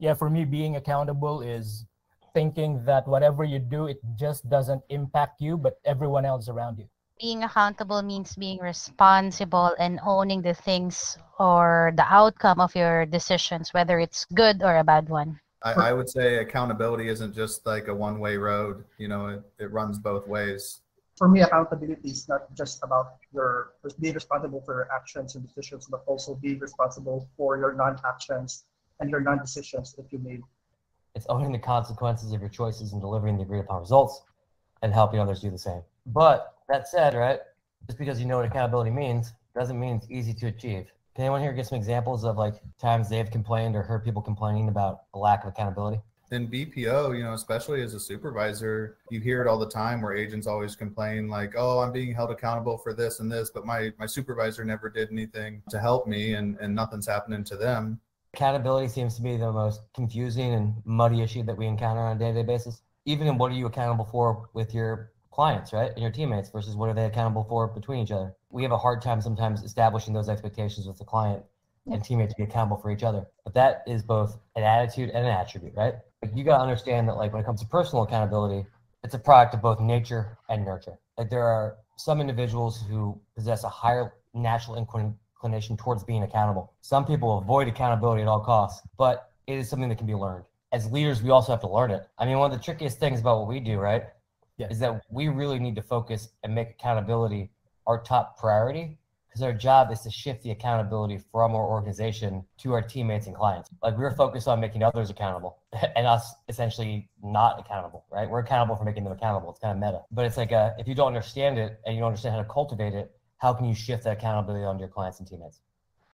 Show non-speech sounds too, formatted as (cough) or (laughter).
yeah, for me, being accountable is thinking that whatever you do, it just doesn't impact you, but everyone else around you. Being accountable means being responsible and owning the things or the outcome of your decisions, whether it's good or a bad one. I, I would say accountability isn't just like a one way road, you know, it, it runs both ways. For me, accountability is not just about your being responsible for your actions and decisions, but also being responsible for your non actions and your non-decisions that you made. It's owning the consequences of your choices and delivering the agreed upon results and helping others do the same. But that said, right, just because you know what accountability means doesn't mean it's easy to achieve. Can anyone here give some examples of like times they've complained or heard people complaining about a lack of accountability? Then BPO, you know, especially as a supervisor, you hear it all the time where agents always complain like, "Oh, I'm being held accountable for this and this, but my my supervisor never did anything to help me, and and nothing's happening to them." Accountability seems to be the most confusing and muddy issue that we encounter on a day to day basis. Even in what are you accountable for with your clients, right? And your teammates versus what are they accountable for between each other. We have a hard time sometimes establishing those expectations with the client yeah. and teammate to be accountable for each other. But that is both an attitude and an attribute, right? Like you gotta understand that like when it comes to personal accountability, it's a product of both nature and nurture. Like there are some individuals who possess a higher natural inclination inclination towards being accountable. Some people avoid accountability at all costs, but it is something that can be learned. As leaders, we also have to learn it. I mean, one of the trickiest things about what we do, right, yeah. is that we really need to focus and make accountability our top priority because our job is to shift the accountability from our organization to our teammates and clients. Like we're focused on making others accountable (laughs) and us essentially not accountable, right? We're accountable for making them accountable. It's kind of meta. But it's like a, uh, if you don't understand it and you don't understand how to cultivate it, how can you shift that accountability onto your clients and teammates?